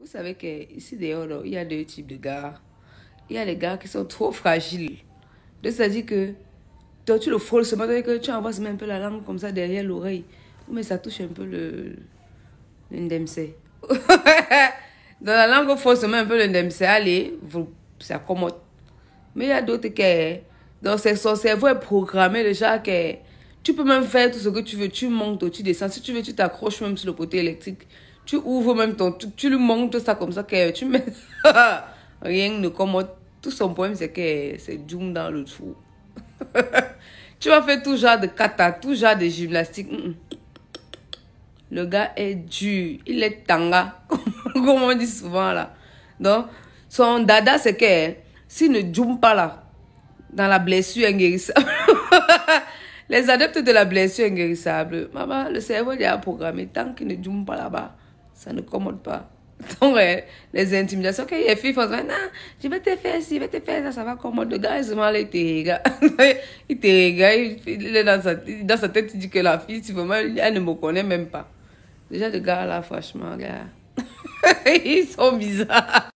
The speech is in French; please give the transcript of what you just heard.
Vous savez qu'ici dehors, il y a deux types de gars. Il y a les gars qui sont trop fragiles. Donc, c'est-à-dire que toi, tu le frôles matin que tu envoies même un peu la langue comme ça derrière l'oreille. Mais ça touche un peu le. L'indemse. Dans la langue, forcément, un peu l'indemse. Allez, vous, ça commode. Mais il y a d'autres qui. dans son cerveau est programmé déjà que tu peux même faire tout ce que tu veux. Tu montes, tu descends. Si tu veux, tu t'accroches même sur le côté électrique tu ouvres même ton tu lui montres ça comme ça, que tu mets. Rien ne commode. Tout son poème, c'est que c'est Jung dans le trou. tu vas faire tout genre de kata, tout genre de gymnastique. Le gars est dur, il est tanga, comme on dit souvent là. Donc, son dada, c'est que s'il ne joue pas là, dans la blessure inguérissable, les adeptes de la blessure inguérissable, maman, le cerveau il est programmé tant qu'il ne joue pas là-bas ça ne commode pas. Donc, euh, les intimidations Ok les filles font, non, ah, je vais te faire ci, je vais te faire ça, ça va commode. Le gars, il se là, il te regarde. il te regarde, il est dans sa, tête, il dit que la fille, tu elle ne me connaît même pas. Déjà, le gars, là, franchement, gars, ils sont bizarres.